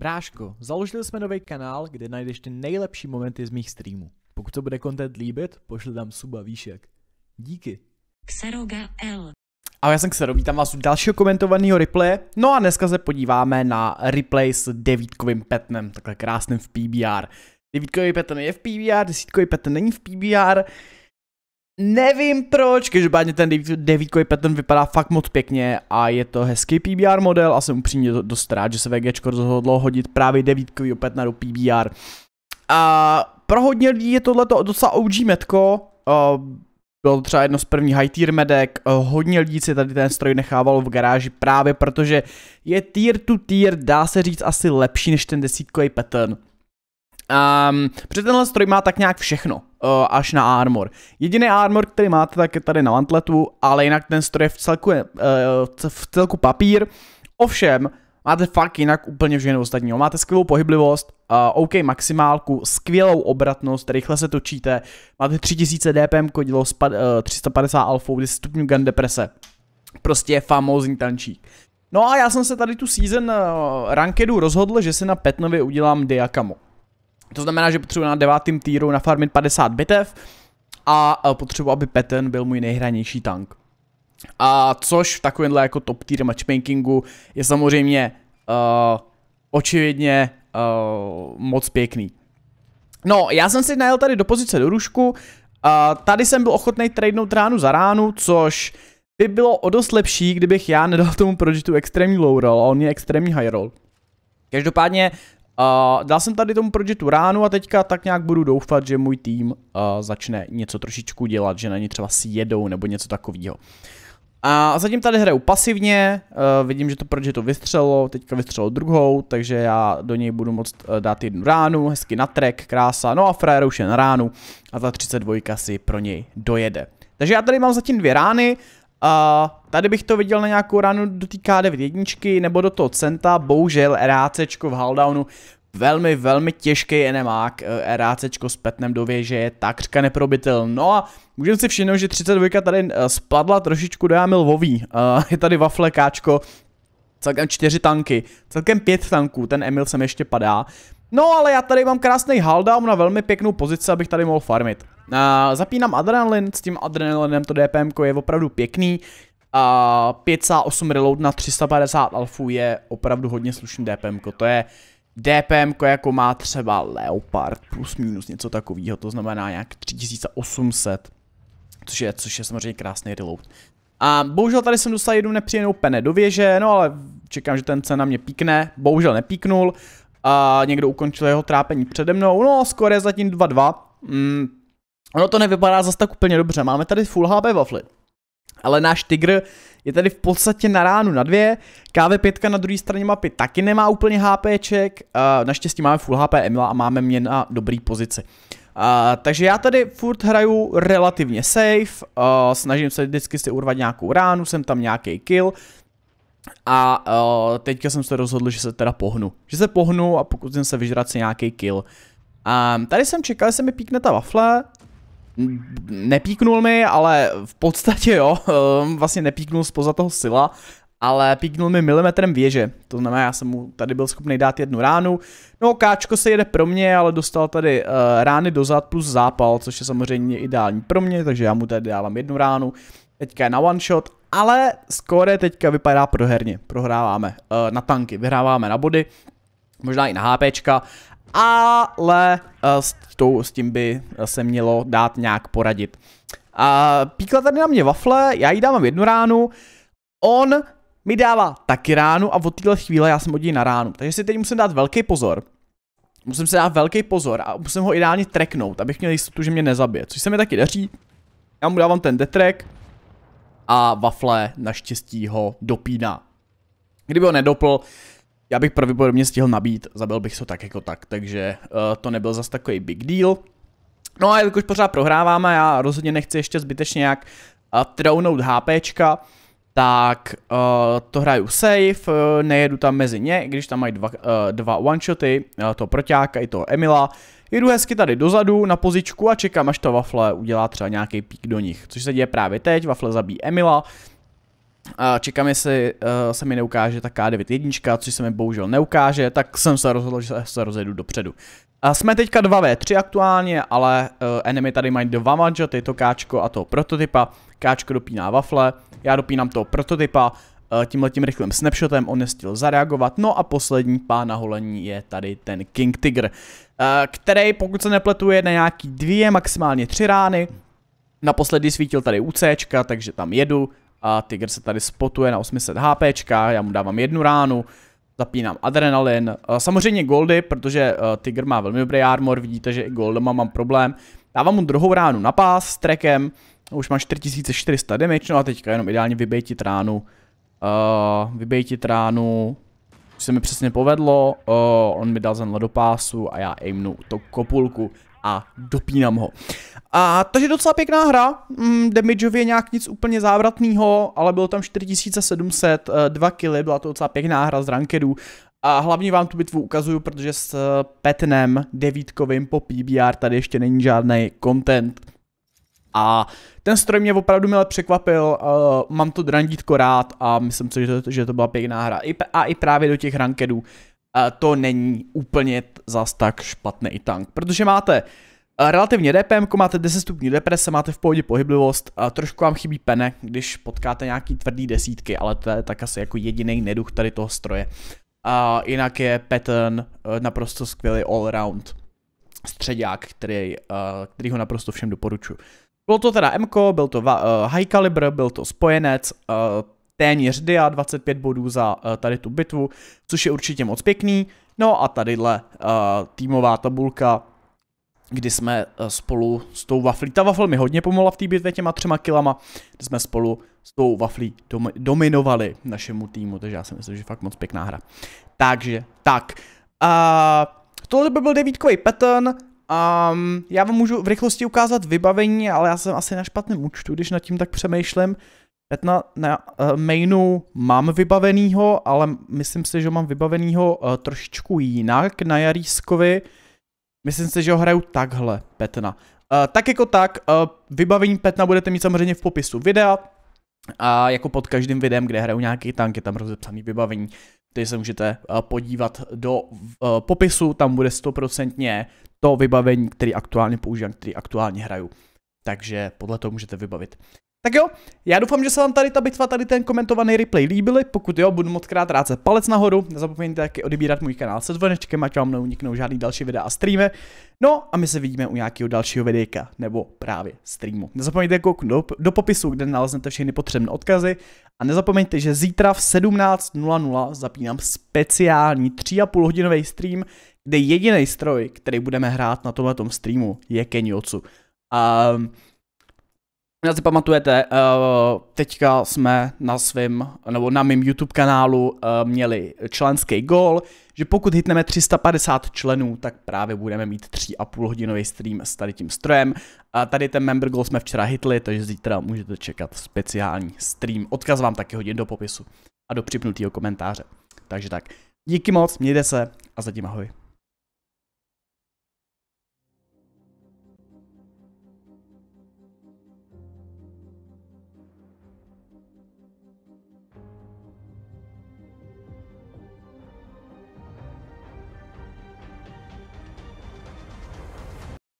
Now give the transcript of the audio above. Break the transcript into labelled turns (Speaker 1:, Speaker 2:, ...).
Speaker 1: Bráško, založili jsme nový kanál, kde najdeš ty nejlepší momenty z mých streamů. Pokud to bude content líbit, pošli tam suba výšek. Díky. Xeroga L. A já jsem Xero, vítám vás u dalšího komentovaného replaye. No a dneska se podíváme na replay s devítkovým petnem, takhle krásným v PBR. Devítkový petn je v PBR, desítkový petn není v PBR. Nevím proč, každopádně ten devítkový pattern vypadá fakt moc pěkně a je to hezký PBR model a jsem upřímně dost rád, že se VG rozhodlo hodit právě devítkový patternu do PBR. A pro hodně lidí je tohleto docela OG metko, bylo to třeba jedno z prvních high tier medek, hodně lidí si tady ten stroj nechával v garáži právě protože je tier to tier, dá se říct asi lepší než ten desítkový pattern. Um, protože tenhle stroj má tak nějak všechno. Eh, až na armor. Jediný armor, který máte, tak je tady na mantletu, ale jinak ten stroj je v celku, uh, v celku papír. Ovšem, máte fakt jinak úplně všechno ostatního. Máte skvělou pohyblivost, uh, OK maximálku, skvělou obratnost, rychle se točíte, máte 3000 DPM kodilo, s uh, 350 alfou, 10 stupňů gun deprese. Prostě je famózní tančík. No a já jsem se tady tu season uh, rankedu rozhodl, že se na Petnově udělám Diakamo. To znamená, že potřebuji na devátém týru nafarmit 50 bitev a eh, potřebuji, aby Peten byl můj nejhranější tank. A což v takovémhle jako top tier matchmakingu je samozřejmě uh, očividně uh, moc pěkný. No, já jsem si najel tady do pozice do rušku, Uh, tady jsem byl ochotný tradenout ránu za ránu, což by bylo o dost lepší, kdybych já nedal tomu projektu extrémní low roll a on je extrémní high roll. Každopádně Uh, dal jsem tady tomu projektu ránu a teďka tak nějak budu doufat, že můj tým uh, začne něco trošičku dělat, že na ně třeba sjedou nebo něco takového. A zatím tady hraju pasivně, uh, vidím, že to projekt to vystřelo, teďka vystřelo druhou, takže já do něj budu moct uh, dát jednu ránu, hezky na trek, krása, no a frajer už je na ránu a ta 32 si pro něj dojede. Takže já tady mám zatím dvě rány, a tady bych to viděl na nějakou ránu do té K9 jedničky nebo do toho centa, bohužel RACčko v Haldownu velmi, velmi těžký enemák, eh, RACčko s petnem do věže je takřka neprobitel. No a můžeme si všimnout, že 32 tady eh, spadla trošičku do jámy lvový. Eh, je tady wafle Káčko, celkem čtyři tanky, celkem pět tanků, ten Emil sem ještě padá. No ale já tady mám krásný haldown na velmi pěknou pozici, abych tady mohl farmit. A, zapínám adrenalin, s tím adrenalinem to DPM je opravdu pěkný. A 508 reload na 350 alfů je opravdu hodně slušný DPM, to je DPM, jako má třeba Leopard plus minus něco takového, to znamená nějak 3800, což je, což je samozřejmě krásný reload. A bohužel tady jsem dostal jednu nepříjemnou pene do věže, no ale čekám, že ten cena mě píkne, bohužel nepíknul. A někdo ukončil jeho trápení přede mnou, no skoro je zatím 2-2. Mm. Ono to nevypadá zase tak úplně dobře, máme tady Full HB wafly. Ale náš Tigr je tady v podstatě na ránu na dvě, KV5 na druhé straně mapy taky nemá úplně HPček, uh, naštěstí máme full HP Emila a máme mě na dobrý pozici. Uh, takže já tady furt hraju relativně safe, uh, snažím se vždycky si urvat nějakou ránu, jsem tam nějaký kill, a uh, teďka jsem se rozhodl, že se teda pohnu. Že se pohnu a pokusím se vyžrat si nějaký kill. Um, tady jsem čekal, že se mi píkne ta wafle, nepíknul mi, ale v podstatě jo, ehm, vlastně nepíknul spoza toho sila, ale píknul mi milimetrem věže. To znamená, já jsem mu tady byl schopný dát jednu ránu. No, káčko se jede pro mě, ale dostal tady uh, rány dozad plus zápal, což je samozřejmě ideální pro mě, takže já mu tady dávám jednu ránu. Teďka je na one shot, ale skóre teďka vypadá proherně. Prohráváme uh, na tanky, vyhráváme na body, možná i na HPčka, ale eh, s, tou, s tím by eh, se mělo dát nějak poradit. A píkla tady na mě wafle, já jí dávám jednu ránu, on mi dává taky ránu a od téhle chvíle já jsem od něj na ránu. Takže si teď musím dát velký pozor. Musím se dát velký pozor a musím ho ideálně treknout, abych měl jistotu, že mě nezabije, což se mi taky daří. Já mu dávám ten detrek a wafle naštěstí ho dopíná. Kdyby ho nedopl, já bych pravděpodobně stihl nabít, zabil bych to tak jako tak, takže uh, to nebyl zas takový big deal. No a jakož pořád prohráváme, já rozhodně nechci ještě zbytečně jak uh, eh, trounout HPčka, tak uh, to hraju safe, uh, nejedu tam mezi ně, když tam mají dva, uh, dva one-shoty, uh, to proťáka i toho Emila. Jedu hezky tady dozadu na pozičku a čekám, až to wafle udělá třeba nějaký pík do nich, což se děje právě teď, wafle zabíjí Emila, a čekám, jestli uh, se mi neukáže ta K9 jednička, což se mi bohužel neukáže, tak jsem se rozhodl, že se rozjedu dopředu. A jsme teďka 2v3 aktuálně, ale uh, enemy tady mají dva manžety, to Káčko a toho prototypa. káčko dopíná wafle, já dopínám toho prototypa, uh, tímhletím rychlým snapshotem on nestil zareagovat. No a poslední pán na holení je tady ten King Tiger, uh, který pokud se nepletuje na nějaký dvě, maximálně tři rány. Naposledy svítil tady UC, takže tam jedu a Tiger se tady spotuje na 800 HP, já mu dávám jednu ránu, zapínám adrenalin. Samozřejmě Goldy, protože eh, Tiger má velmi dobrý armor, vidíte, že i goldama mám problém. Dávám mu druhou ránu na pás s trekem, už mám 4400 damage, no a teďka jenom ideálně vybejtit ránu. Eh, vybejtit ránu, už se mi přesně povedlo, eh, on mi dal zanle do pásu a já aimnu to kopulku a dopínám ho. A takže docela pěkná hra, mm, damageově nějak nic úplně závratného, ale bylo tam 4700, eh, dva kily, byla to docela pěkná hra z rankedů. A hlavně vám tu bitvu ukazuju, protože s eh, Petnem devítkovým po PBR tady ještě není žádný content. A ten stroj mě opravdu mile překvapil, uh, mám to drandítko rád a myslím si, že to, že to byla pěkná hra. I, a i právě do těch rankedů to není úplně zas tak špatný tank, protože máte eh, relativně DPM, máte 10 stupňů deprese, máte v pohodě pohyblivost, a trošku vám chybí pene, když potkáte nějaký tvrdý desítky, ale to je tak asi jako jediný neduch tady toho stroje. A jinak je pattern eh, naprosto skvělý all round středák, který, eh, který ho naprosto všem doporučuji. Bylo to teda MK, byl to high caliber, byl to spojenec, téměř dia, 25 bodů za uh, tady tu bitvu, což je určitě moc pěkný. No a tadyhle uh, týmová tabulka, kdy jsme uh, spolu s tou waflí, ta wafl mi hodně pomohla v té bitvě těma třema kilama, kdy jsme spolu s tou waflí dom dominovali našemu týmu, takže já si myslím, že fakt moc pěkná hra. Takže, tak. Uh, tohle by byl devítkový pattern, Um, já vám můžu v rychlosti ukázat vybavení, ale já jsem asi na špatném účtu, když nad tím tak přemýšlím. Hned na, na uh, mainu mám vybavenýho, ale myslím si, že mám vybavenýho uh, trošičku jinak na Jarískovi. Myslím si, že ho hraju takhle, Petna. Uh, tak jako tak, uh, vybavení Petna budete mít samozřejmě v popisu videa a jako pod každým videem, kde hrajou nějaký tank, je tam rozepsaný vybavení. Ty se můžete uh, podívat do uh, popisu, tam bude stoprocentně to vybavení, který aktuálně používám, který aktuálně hraju. Takže podle toho můžete vybavit. Tak jo, já doufám, že se vám tady ta bitva, tady ten komentovaný replay líbily, pokud jo, budu moc krát rád se palec nahoru, nezapomeňte taky odebírat můj kanál se zvonečkem, ať vám neuniknou žádný další videa a streamy, no a my se vidíme u nějakého dalšího videjka, nebo právě streamu. Nezapomeňte kouknout do, do popisu, kde naleznete všechny potřebné odkazy a nezapomeňte, že zítra v 17.00 zapínám speciální 3,5 hodinový stream, kde jediný stroj, který budeme hrát na tomhle streamu, je Kenyotsu. Um, já si pamatujete, eh, teďka jsme na svém, nebo na mém YouTube kanálu eh, měli členský gol, že pokud hitneme 350 členů, tak právě budeme mít 3,5 hodinový stream s tady tím strojem. A tady ten member goal jsme včera hitli, takže zítra můžete čekat speciální stream. Odkaz vám taky hodím do popisu a do připnutého komentáře. Takže tak, díky moc, mějte se a zatím ahoj.